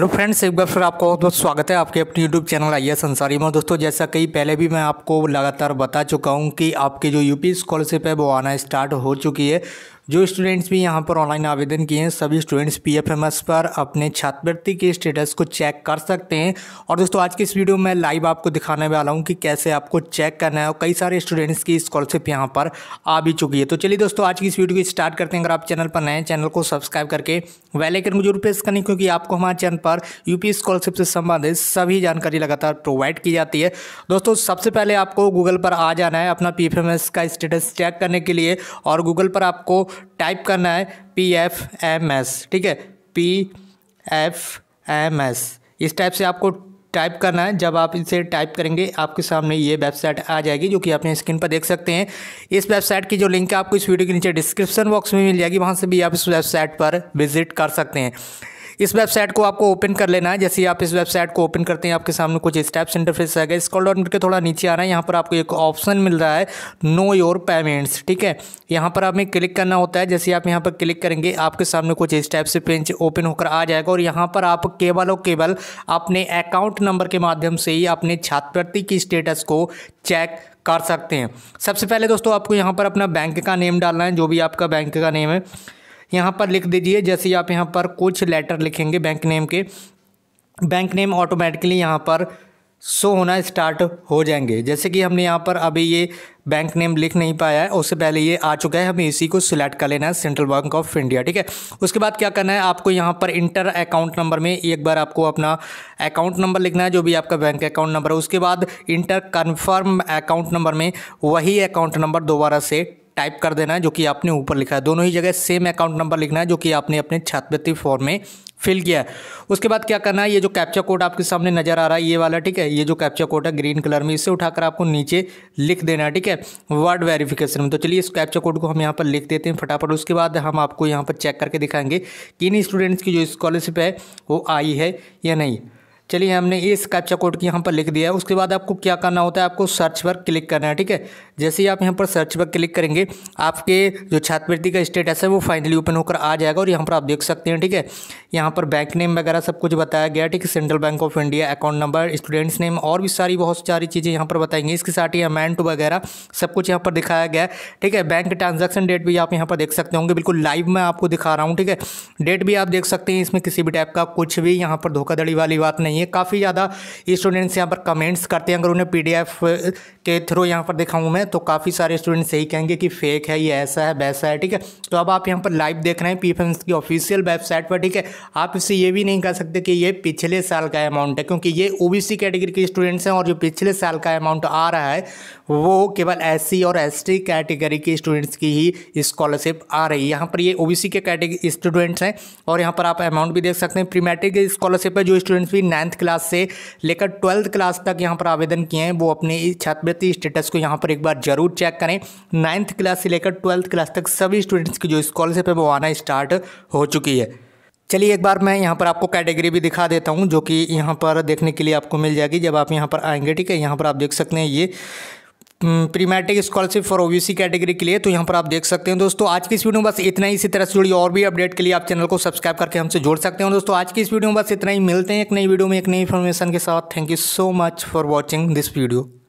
hello friends एक बार फिर आपका बहुत बहुत स्वागत है आपके अपने यूट्यूब चैनल आइए संसारी में दोस्तों जैसा कई पहले भी मैं आपको लगातार बता चुका हूं कि आपकी जो यूपी स्कॉलरशिप है वो आना स्टार्ट हो चुकी है जो स्टूडेंट्स भी यहाँ पर ऑनलाइन आवेदन किए हैं सभी students P F M S पर अपने छात्रवृत्ति के स्टेटस को चेक कर सकते हैं और दोस्तों आज की इस वीडियो में लाइव आपको दिखाने वाला हूँ कि कैसे आपको चेक करना है और कई सारे स्टूडेंट्स की स्कॉलरशिप यहाँ पर आ भी चुकी है तो चलिए दोस्तों आज की इस वीडियो को स्टार्ट करते हैं अगर आप चैनल पर नए चैनल को सब्सक्राइब करके वेलाइकन को जरूर प्रेस करें क्योंकि आपको हमारे चैनल पर यूपी स्कॉलरशिप से संबंधित सभी जानकारी लगातार प्रोवाइड की जाती है दोस्तों सबसे पहले आपको गूगल पर आ जाना है अपना पी का स्टेटस चेक करने के लिए और गूगल पर आपको टाइप करना है पी एफ एम एस ठीक है पी एफ एम एस इस टाइप से आपको टाइप करना है जब आप इसे टाइप करेंगे आपके सामने ये वेबसाइट आ जाएगी जो कि आपने स्क्रीन पर देख सकते हैं इस वेबसाइट की जो लिंक है आपको इस वीडियो के नीचे डिस्क्रिप्शन बॉक्स में मिल जाएगी वहाँ से भी आप इस वेबसाइट पर विजिट कर सकते हैं इस वेबसाइट को आपको ओपन कर लेना है जैसे आप इस वेबसाइट को ओपन करते हैं आपके सामने कुछ स्टेप्स इंटरफेस आएगा स्कॉल डाउन के थोड़ा नीचे आना है यहाँ पर आपको एक ऑप्शन मिल रहा है नो योर पेमेंट्स ठीक है यहाँ पर हमें क्लिक करना होता है जैसे आप यहाँ पर क्लिक करेंगे आपके सामने कुछ स्टेप्स पेंच ओपन होकर आ जाएगा और यहाँ पर आप केवल और केवल अपने अकाउंट नंबर के माध्यम से ही अपने छात्रवृत्ति की स्टेटस को चेक कर सकते हैं सबसे पहले दोस्तों आपको यहाँ पर अपना बैंक का नेम डालना है जो भी आपका बैंक का नेम है यहाँ पर लिख दीजिए जैसे आप यहाँ पर कुछ लेटर लिखेंगे बैंक नेम के बैंक नेम ऑटोमेटिकली यहाँ पर शो होना स्टार्ट हो जाएंगे जैसे कि हमने यहाँ पर अभी ये बैंक नेम लिख नहीं पाया है उससे पहले ये आ चुका है हमें इसी को सिलेक्ट कर लेना है सेंट्रल बैंक ऑफ इंडिया ठीक है उसके बाद क्या करना है आपको यहाँ पर इंटर अकाउंट नंबर में एक बार आपको अपना अकाउंट नंबर लिखना है जो भी आपका बैंक अकाउंट नंबर है उसके बाद इंटर कन्फर्म अकाउंट नंबर में वही अकाउंट नंबर दोबारा से टाइप कर देना है जो कि आपने ऊपर लिखा है दोनों ही जगह सेम अकाउंट नंबर लिखना है जो कि आपने अपने छात्रवृत्ति फॉर्म में फिल किया है उसके बाद क्या करना है ये जो कैप्चा कोड आपके सामने नज़र आ रहा है ये वाला ठीक है ये जो कैप्चा कोड है ग्रीन कलर में इसे उठाकर आपको नीचे लिख देना है ठीक है वर्ड वेरिफिकेशन में तो चलिए इस कैप्चा कोड को हम यहाँ पर लिख देते हैं फटाफट उसके बाद हम आपको यहाँ पर चेक करके दिखाएंगे कि इन स्टूडेंट्स की जो स्कॉलरशिप है वो आई है या नहीं चलिए हमने इस कैप्चा कोड की यहाँ पर लिख दिया है उसके बाद आपको क्या करना होता है आपको सर्च पर क्लिक करना है ठीक है जैसे ही आप यहाँ पर सर्च पर क्लिक करेंगे आपके जो छात्रवृत्ति का स्टेटस है वो फाइनली ओपन होकर आ जाएगा और यहाँ पर आप देख सकते हैं ठीक है यहाँ पर बैंक नेम वगैरह सब कुछ बताया गया ठीक है central bank of India account number students name और भी सारी बहुत सारी चीज़ें यहाँ पर बताएंगे इसके साथ ही अमाउंट वगैरह सब कुछ यहाँ पर दिखाया गया है ठीक है बैंक ट्रांजेक्शन डेट भी आप यहाँ पर देख सकते होंगे बिल्कुल लाइव मैं आपको दिखा रहा हूँ ठीक है डेट भी आप देख सकते हैं इसमें किसी भी टाइप का कुछ भी यहाँ पर धोखाधड़ी वाली बात नहीं नहीं है काफ़ी ज़्यादा स्टूडेंट्स यहाँ पर कमेंट्स करते हैं अगर उन्हें पी के थ्रू यहाँ पर देखा हूँ मैं तो काफ़ी सारे स्टूडेंट्स यही कहेंगे कि फेक है ये ऐसा है वैसा है ठीक है तो अब आप यहाँ पर लाइव देख रहे हैं पी की ऑफिशियल वेबसाइट पर ठीक है आप इससे ये भी नहीं कह सकते कि ये पिछले साल का अमाउंट है क्योंकि ये ओ कैटेगरी के स्टूडेंट्स हैं और जो पिछले साल का अमाउंट आ रहा है वो केवल एस e और एस कैटेगरी के स्टूडेंट्स की ही स्कॉलरशिप आ रही है यहाँ पर ये ओ के कैटेगरी स्टूडेंट्स हैं और यहाँ पर आप अमाउंट भी देख सकते हैं प्री मैट्रिक स्कॉलरशिप है जो स्टूडेंट्स भी नाइन्थ क्लास से लेकर ट्वेल्थ क्लास तक यहाँ पर आवेदन किए हैं वो अपने छात्र सकती स्टेटस को यहाँ पर एक बार जरूर चेक करें नाइन्थ क्लास से लेकर ट्वेल्थ क्लास तक सभी स्टूडेंट्स की जो स्कॉलरशिप है वो आना स्टार्ट हो चुकी है चलिए एक बार मैं यहाँ पर आपको कैटेगरी भी दिखा देता हूँ जो कि यहाँ पर देखने के लिए आपको मिल जाएगी जब आप यहाँ पर आएंगे ठीक है यहाँ पर आप देख सकते हैं ये matric scholarship for OBC category के लिए तो यहाँ पर आप देख सकते हैं दोस्तों आज की इस वीडियो में बस इतना ही इसी तरह से जुड़ी और भी अपडेट के लिए आप चैनल को सब्सक्राइब करके हमसे जोड़ सकते हैं दोस्तों आज की इस वीडियो में बस इतना ही मिलते हैं एक नई वीडियो में एक नई इन्फॉर्मेशन के साथ thank you so much for watching this video